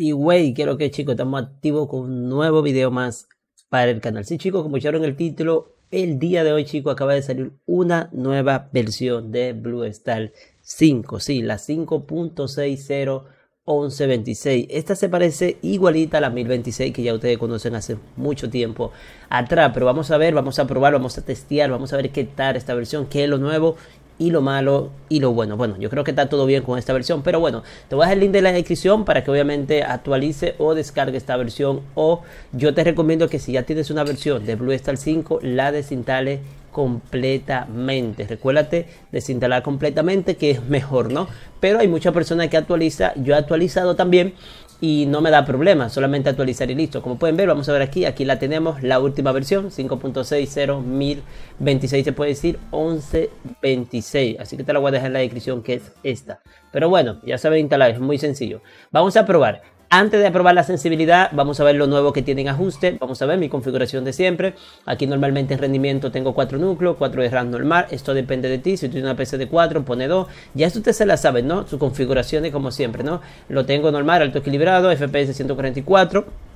Y wey, quiero que chicos, estamos activos con un nuevo video más para el canal. Sí chicos, como echaron el título, el día de hoy chicos acaba de salir una nueva versión de Blue Star 5. Sí, la 5.601126. Esta se parece igualita a la 1026 que ya ustedes conocen hace mucho tiempo atrás. Pero vamos a ver, vamos a probar, vamos a testear, vamos a ver qué tal esta versión, qué es lo nuevo y lo malo y lo bueno. Bueno, yo creo que está todo bien con esta versión, pero bueno, te voy a dejar el link de la descripción para que obviamente actualice o descargue esta versión o yo te recomiendo que si ya tienes una versión de Blue Star 5, la desinstale completamente. Recuérdate desinstalar completamente que es mejor, ¿no? Pero hay muchas personas que actualiza, yo he actualizado también y no me da problema, solamente actualizar y listo. Como pueden ver, vamos a ver aquí, aquí la tenemos, la última versión, 5.60.1026 se puede decir 11.26, así que te la voy a dejar en la descripción que es esta. Pero bueno, ya saben instalar, es muy sencillo. Vamos a probar. Antes de aprobar la sensibilidad, vamos a ver lo nuevo que tienen ajuste. Vamos a ver mi configuración de siempre. Aquí normalmente en rendimiento tengo 4 núcleos, 4 de RAM normal. Esto depende de ti. Si tú tienes una PC de 4, pone 2. Ya esto usted se la sabe, ¿no? Sus configuraciones como siempre, ¿no? Lo tengo normal, alto equilibrado, FPS 144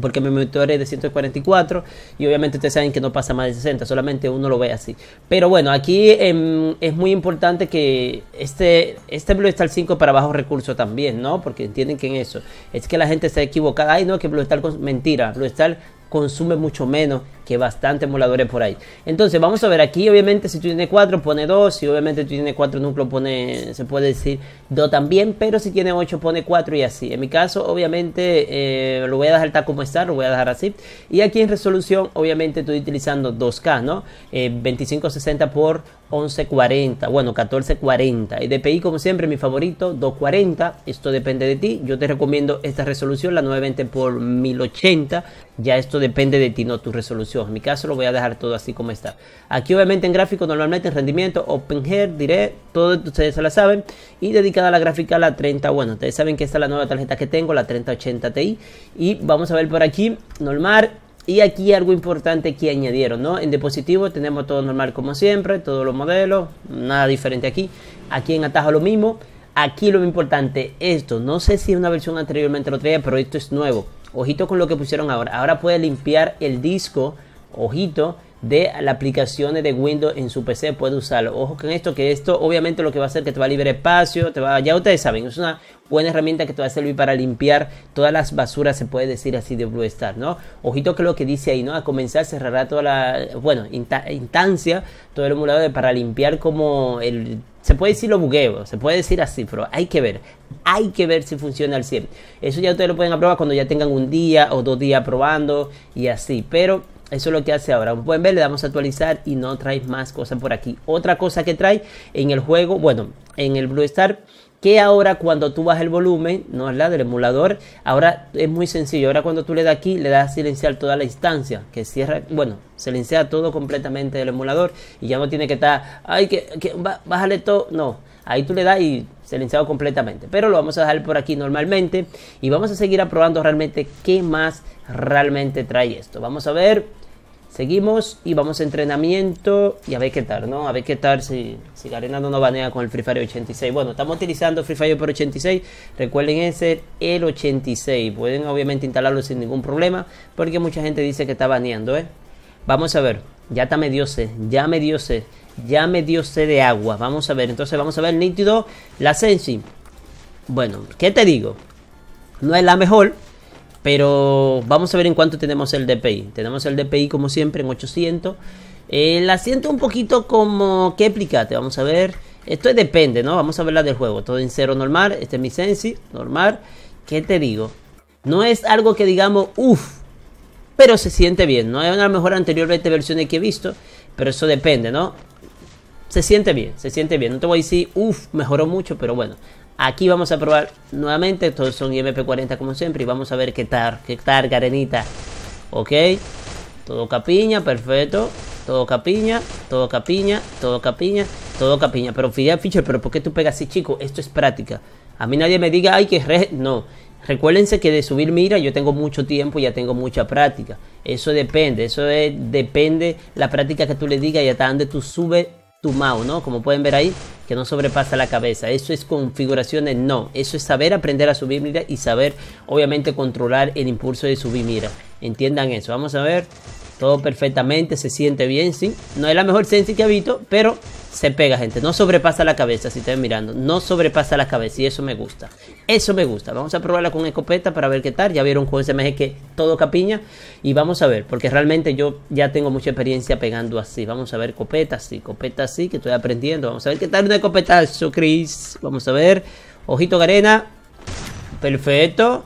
porque mi monitor es de 144 y obviamente ustedes saben que no pasa más de 60, solamente uno lo ve así. Pero bueno, aquí em, es muy importante que este, este BlueStar 5 para bajos recursos también, ¿no? Porque entienden que en eso es que la gente está equivocada. Ay, no, que BlueStar con mentira. BlueStar consume mucho menos que bastantes emuladores por ahí. Entonces, vamos a ver aquí, obviamente, si tú tienes 4, pone 2. Si obviamente tú tienes 4 núcleos, pone, se puede decir 2 también. Pero si tiene 8, pone 4 y así. En mi caso, obviamente, eh, lo voy a dejar tal como está, lo voy a dejar así. Y aquí en resolución, obviamente, estoy utilizando 2K, ¿no? Eh, 2560 por 11.40, bueno, 14.40. Y DPI, como siempre, mi favorito, 2.40. Esto depende de ti. Yo te recomiendo esta resolución, la 920 por 1080. Ya esto depende de ti, no tu resolución. En mi caso, lo voy a dejar todo así como está. Aquí, obviamente, en gráfico, normalmente en rendimiento, hair, diré, todo ustedes se la saben. Y dedicada a la gráfica, la 30. Bueno, ustedes saben que esta es la nueva tarjeta que tengo, la 3080 Ti. Y vamos a ver por aquí, normal y aquí algo importante que añadieron, ¿no? En dispositivo tenemos todo normal como siempre, todos los modelos, nada diferente aquí. Aquí en atajo lo mismo. Aquí lo importante, esto, no sé si una versión anteriormente lo traía, pero esto es nuevo. Ojito con lo que pusieron ahora. Ahora puede limpiar el disco, ojito, de las aplicaciones de Windows en su PC puede usarlo. Ojo con esto, que esto obviamente lo que va a hacer que te va a liberar espacio, te va, ya ustedes saben, es una buena herramienta que te va a servir para limpiar todas las basuras, se puede decir así, de Blue Star, ¿no? Ojito que lo que dice ahí, ¿no? A comenzar cerrará toda la, bueno, instancia, todo el emulador para limpiar como el se puede decir lo bugueo, se puede decir así, pero hay que ver. Hay que ver si funciona al 100. Eso ya ustedes lo pueden probar cuando ya tengan un día o dos días probando y así. Pero eso es lo que hace ahora. Como pueden ver, le damos a actualizar y no trae más cosas por aquí. Otra cosa que trae en el juego, bueno, en el Blue Star, que ahora cuando tú bajas el volumen, no es la del emulador, ahora es muy sencillo. Ahora cuando tú le das aquí, le das a silenciar toda la instancia, que cierra, bueno, silencia todo completamente el emulador y ya no tiene que estar, ay, que, que bájale todo, no. Ahí tú le das y silenciado completamente. Pero lo vamos a dejar por aquí normalmente. Y vamos a seguir aprobando realmente qué más realmente trae esto. Vamos a ver Seguimos y vamos a entrenamiento y a ver qué tal, ¿no? A ver qué tal si, si Garena no nos banea con el Free Fire 86. Bueno, estamos utilizando Free Fire por 86. Recuerden ese, el 86. Pueden obviamente instalarlo sin ningún problema porque mucha gente dice que está baneando, ¿eh? Vamos a ver. Ya está medio se ya medio sed, ya medio sed de agua. Vamos a ver, entonces vamos a ver nítido la Sensi. Bueno, ¿qué te digo? No es la mejor, pero vamos a ver en cuánto tenemos el DPI. Tenemos el DPI como siempre en 800. Eh, la siento un poquito como que aplicate. Vamos a ver. Esto depende, ¿no? Vamos a ver la del juego. Todo en cero normal. Este es mi Sensi, normal. ¿Qué te digo? No es algo que digamos, uff, pero se siente bien. No es una mejora anterior versión versiones que he visto, pero eso depende, ¿no? Se siente bien, se siente bien. No te voy a decir, uff, mejoró mucho, pero bueno, Aquí vamos a probar nuevamente. Todos son IMP40 como siempre. Y vamos a ver qué tal, qué tal, garenita. Ok. Todo capiña, perfecto. Todo capiña, todo capiña, todo capiña, todo capiña. Pero fíjate, pero ¿por qué tú pegas así, chico? Esto es práctica. A mí nadie me diga, ay, que re... No. Recuérdense que de subir mira yo tengo mucho tiempo, y ya tengo mucha práctica. Eso depende, eso depende la práctica que tú le digas y hasta dónde tú subes tu ¿no? Como pueden ver ahí, que no sobrepasa la cabeza. Eso es configuraciones, no. Eso es saber aprender a subir mira y saber, obviamente, controlar el impulso de subir mira. Entiendan eso. Vamos a ver. Todo perfectamente, se siente bien, ¿sí? No es la mejor sensi que habito, pero se pega, gente. No sobrepasa la cabeza, si estás mirando. No sobrepasa la cabeza y eso me gusta. Eso me gusta. Vamos a probarla con escopeta para ver qué tal. Ya vieron con SMG que todo capiña. Y vamos a ver, porque realmente yo ya tengo mucha experiencia pegando así. Vamos a ver copeta así, copeta así, que estoy aprendiendo. Vamos a ver qué tal una escopetazo, Chris. Vamos a ver. Ojito Garena. Perfecto.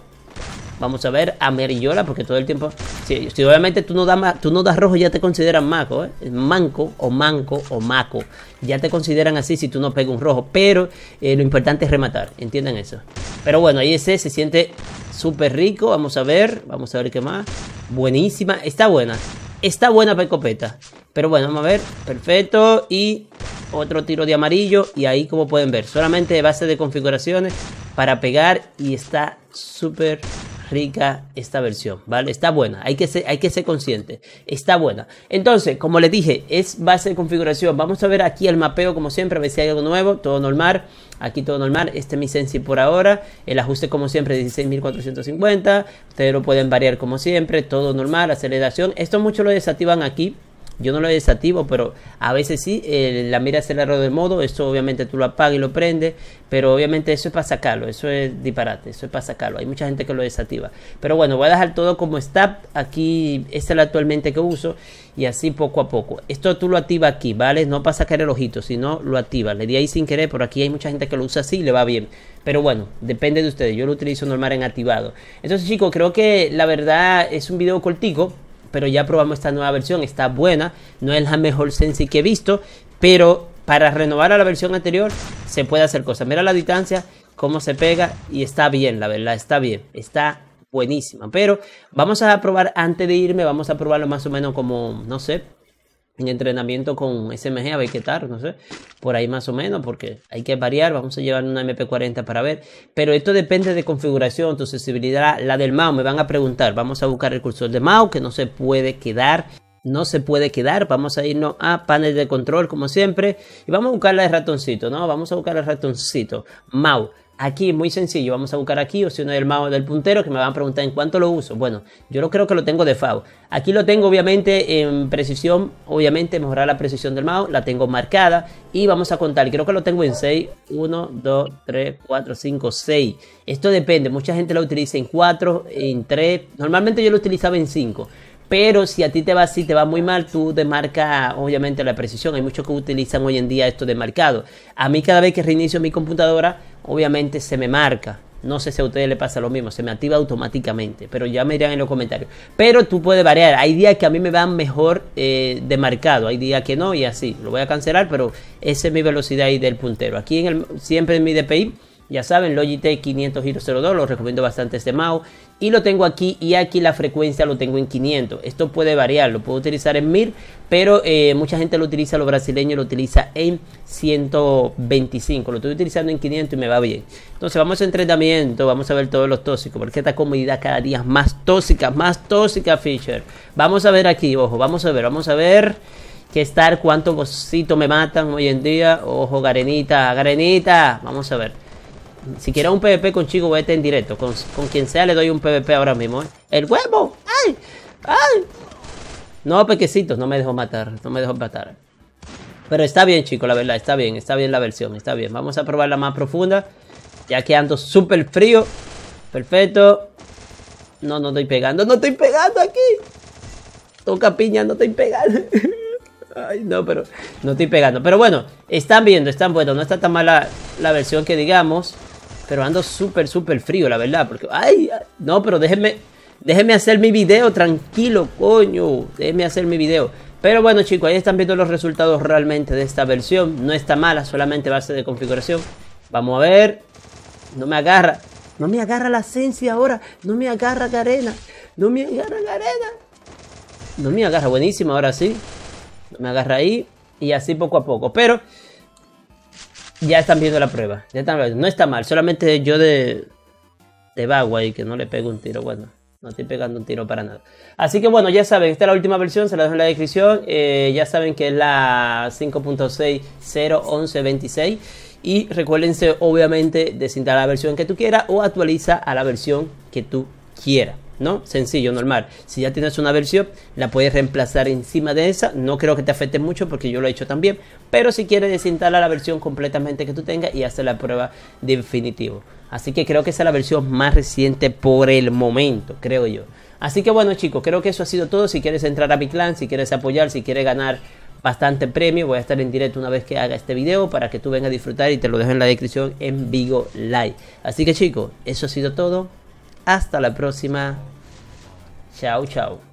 Vamos a ver Amarillola... porque todo el tiempo. Si, obviamente tú no, das, tú no das rojo, ya te consideran maco, ¿eh? Manco o manco o maco. Ya te consideran así si tú no pegas un rojo. Pero eh, lo importante es rematar. ¿Entienden eso. Pero bueno, ahí ese se siente súper rico. Vamos a ver. Vamos a ver qué más. Buenísima. Está buena. Está buena para copeta. Pero bueno, vamos a ver. Perfecto. Y otro tiro de amarillo. Y ahí como pueden ver. Solamente base de configuraciones para pegar. Y está súper rica esta versión, ¿vale? Está buena, hay que ser, hay que ser consciente, está buena. Entonces, como les dije, es base de configuración. Vamos a ver aquí el mapeo, como siempre, a ver si hay algo nuevo, todo normal. Aquí todo normal, este es mi Sensi por ahora, el ajuste como siempre 16450, ustedes lo pueden variar como siempre, todo normal, aceleración, esto mucho lo desactivan aquí, yo no lo desactivo, pero a veces sí, eh, la mira se error de modo, eso obviamente tú lo apagas y lo prendes, pero obviamente eso es para sacarlo, eso es disparate, eso es para sacarlo. Hay mucha gente que lo desactiva. Pero bueno, voy a dejar todo como está, aquí es el actualmente que uso y así poco a poco. Esto tú lo activas aquí, ¿vale? No para sacar el ojito, sino lo activas. Le di ahí sin querer, pero aquí hay mucha gente que lo usa así y le va bien. Pero bueno, depende de ustedes, yo lo utilizo normal en activado. Entonces chicos, creo que la verdad es un video cortico pero ya probamos esta nueva versión, está buena, no es la mejor Sensi que he visto, pero para renovar a la versión anterior se puede hacer cosas. Mira la distancia, cómo se pega y está bien, la verdad, está bien, está buenísima. Pero vamos a probar, antes de irme, vamos a probarlo más o menos como, no sé, entrenamiento con SMG a tal no sé, por ahí más o menos, porque hay que variar, vamos a llevar una MP40 para ver, pero esto depende de configuración, tu sensibilidad, la del mouse, me van a preguntar, vamos a buscar el cursor de mouse que no se puede quedar, no se puede quedar, vamos a irnos a panel de control como siempre y vamos a buscar La de ratoncito, ¿no? Vamos a buscar el ratoncito, mouse. Aquí, muy sencillo, vamos a buscar aquí o es del mouse del puntero que me van a preguntar en cuánto lo uso. Bueno, yo no creo que lo tengo de FAO. Aquí lo tengo obviamente en precisión, obviamente mejorar la precisión del mouse, la tengo marcada y vamos a contar, creo que lo tengo en 6, 1, 2, 3, 4, 5, 6. Esto depende, mucha gente lo utiliza en 4, en 3, normalmente yo lo utilizaba en 5. Pero si a ti te va así, te va muy mal, tú demarca obviamente la precisión. Hay muchos que utilizan hoy en día esto de marcado. A mí cada vez que reinicio mi computadora, obviamente se me marca. No sé si a ustedes les pasa lo mismo, se me activa automáticamente, pero ya me dirán en los comentarios. Pero tú puedes variar, hay días que a mí me van mejor eh, demarcado hay días que no y así. Lo voy a cancelar, pero esa es mi velocidad ahí del puntero. Aquí en siempre en mi DPI ya saben, Logitech 500 Giro 02, lo recomiendo bastante este mouse. Y lo tengo aquí y aquí la frecuencia lo tengo en 500. Esto puede variar, lo puedo utilizar en 1000, pero eh, mucha gente lo utiliza, los brasileños lo utiliza en 125. Lo estoy utilizando en 500 y me va bien. Entonces vamos a entrenamiento, vamos a ver todos los tóxicos, porque esta comunidad cada día es más tóxica, más tóxica, Fisher. Vamos a ver aquí, ojo, vamos a ver, vamos a ver qué estar, cuánto bocitos me matan hoy en día. Ojo, Garenita, Garenita, vamos a ver. Si quieres un PvP con Chico Vete en directo. Con, quien sea le doy un PvP ahora mismo. ¿eh? ¡El huevo! ¡Ay! ¡Ay! No, pequecitos, no me dejo matar. No me dejo matar. Pero está bien, chicos, la verdad. Está bien, está bien la versión. Está bien. Vamos a probar la más profunda. Ya que ando súper frío. Perfecto. No, no estoy pegando. ¡No estoy pegando aquí! Toca piña, no estoy pegando. Ay, no, pero no estoy pegando. Pero bueno, están viendo, están bueno. No está tan mala la versión que digamos. Pero ando súper, súper frío, la verdad. Porque, ay, no, pero déjenme, déjenme hacer mi video, tranquilo, coño. Déjenme hacer mi video. Pero bueno chicos, ahí están viendo los resultados realmente de esta versión. No está mala, solamente base de configuración. Vamos a ver. No me agarra. No me agarra la esencia ahora. No me agarra arena. No me agarra arena. No me agarra. Buenísimo, ahora sí. No me agarra ahí. Y así poco a poco. Pero ya están viendo la prueba. Ya están viendo. No está mal, solamente yo de. de bagua y que no le pego un tiro. Bueno, no estoy pegando un tiro para nada. Así que bueno, ya saben, esta es la última versión, se la dejo en la descripción. Eh, ya saben que es la 5.601126. Y recuérdense, obviamente, desinstalar la versión que tú quieras o actualiza a la versión que tú quieras. ¿no? Sencillo, normal. Si ya tienes una versión, la puedes reemplazar encima de esa. No creo que te afecte mucho porque yo lo he hecho también. Pero si quieres, desinstalar la versión completamente que tú tengas y hacer la prueba definitiva. definitivo. Así que creo que esa es la versión más reciente por el momento, creo yo. Así que bueno chicos, creo que eso ha sido todo. Si quieres entrar a mi clan, si quieres apoyar, si quieres ganar bastante premio. Voy a estar en directo una vez que haga este video para que tú vengas a disfrutar y te lo dejo en la descripción en Vigo Live. Así que chicos, eso ha sido todo. Hasta la próxima. Ciao ciao.